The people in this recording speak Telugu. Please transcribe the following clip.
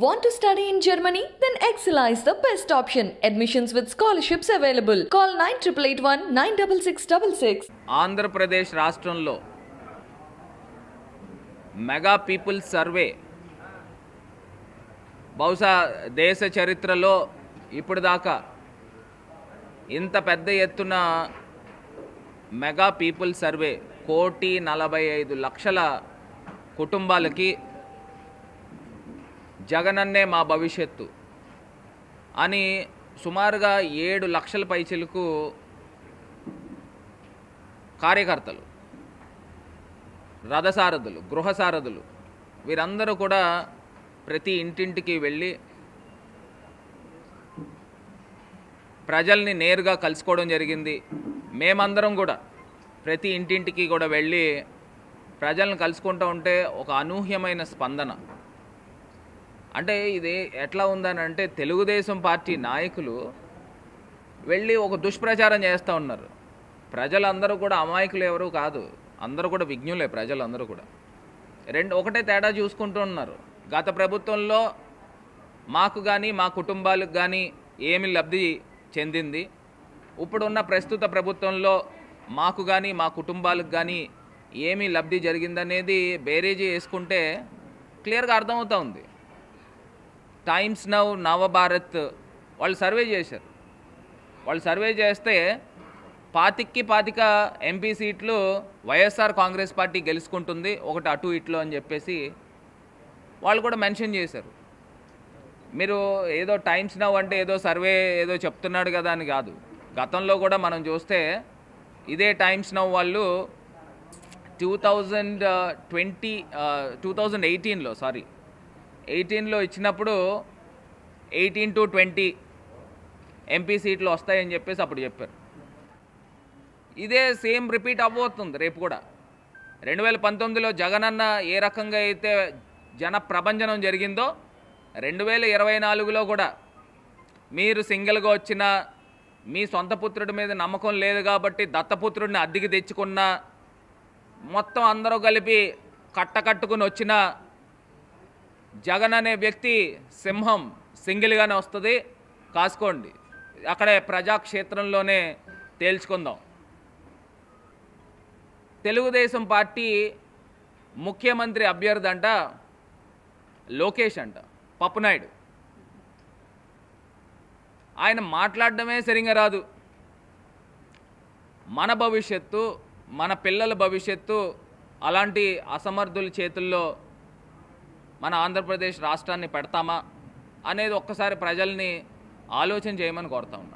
Want to study in Germany? Then Excella is the best option. Admissions with scholarships available. Call 9881-96666. Andhra Pradesh Andhra Pradesh రాష్ట్రంలో మెగా పీపుల్ సర్వే బహుశా దేశ చరిత్రలో ఇప్పుడు దాకా ఇంత పెద్ద ఎత్తున మెగా పీపుల్ సర్వే కోటి నలభై ఐదు లక్షల కుటుంబాలకి జగనన్నే మా భవిష్యత్తు అని సుమారుగా ఏడు లక్షల పైచలకు కార్యకర్తలు రథసారథులు గృహసారథులు వీరందరూ కూడా ప్రతి ఇంటింటికి వెళ్ళి ప్రజల్ని నేరుగా కలుసుకోవడం జరిగింది మేమందరం కూడా ప్రతి ఇంటింటికి కూడా వెళ్ళి ప్రజలను కలుసుకుంటూ ఉంటే ఒక అనూహ్యమైన స్పందన అంటే ఇది ఎట్లా ఉందని అంటే తెలుగుదేశం పార్టీ నాయకులు వెళ్ళి ఒక దుష్ప్రచారం చేస్తూ ఉన్నారు ప్రజలందరూ కూడా అమాయకులు ఎవరు కాదు అందరూ కూడా విజ్ఞులే ప్రజలందరూ కూడా రెండు ఒకటే తేడా చూసుకుంటూ ఉన్నారు గత ప్రభుత్వంలో మాకు కానీ మా కుటుంబాలకు కానీ ఏమి లబ్ధి చెందింది ఇప్పుడున్న ప్రస్తుత ప్రభుత్వంలో మాకు కానీ మా కుటుంబాలకు కానీ ఏమీ లబ్ధి జరిగిందనేది బేరేజీ వేసుకుంటే క్లియర్గా అర్థమవుతూ ఉంది టైమ్స్ నవ్ నవభారత్ వాళ్ళు సర్వే చేశారు వాళ్ళు సర్వే చేస్తే పాతిక్కి పాతిక ఎంపీ సీట్లు వైఎస్ఆర్ కాంగ్రెస్ పార్టీ గెలుచుకుంటుంది ఒకటి అటు ఇట్లో అని చెప్పేసి వాళ్ళు కూడా మెన్షన్ చేశారు మీరు ఏదో టైమ్స్ నవ్ అంటే ఏదో సర్వే ఏదో చెప్తున్నాడు కదా అని కాదు గతంలో కూడా మనం చూస్తే ఇదే టైమ్స్ నవ్ వాళ్ళు two thousand twenty two thousand ఎయిటీన్లో సారీ ఎయిటీన్లో ఇచ్చినప్పుడు ఎయిటీన్ టు ట్వంటీ ఎంపీ సీట్లు వస్తాయని చెప్పేసి అప్పుడు చెప్పారు ఇదే సేమ్ రిపీట్ అవ్వబోతుంది రేపు కూడా రెండు వేల పంతొమ్మిదిలో జగనన్న ఏ రకంగా అయితే జన ప్రభంజనం జరిగిందో రెండు వేల ఇరవై నాలుగులో కూడా మీరు సింగిల్గా వచ్చిన మీ సొంత పుత్రుడి మీద నమ్మకం లేదు కాబట్టి దత్తపుత్రుడిని అద్దెకి తెచ్చుకున్న మొత్తం అందరూ కలిపి కట్టకట్టుకుని వచ్చిన జగన్ అనే వ్యక్తి సింహం సింగిల్గానే వస్తుంది కాసుకోండి అక్కడే ప్రజాక్షేత్రంలోనే తేల్చుకుందాం తెలుగుదేశం పార్టీ ముఖ్యమంత్రి అభ్యర్థి అంట లోకేష్ అంట పప్పునాయుడు ఆయన మాట్లాడడమే సరిగా రాదు మన భవిష్యత్తు మన పిల్లల భవిష్యత్తు అలాంటి అసమర్థుల చేతుల్లో మన ఆంధ్రప్రదేశ్ రాష్ట్రాన్ని పెడతామా అనేది ఒక్కసారి ప్రజల్ని ఆలోచన చేయమని కోరుతా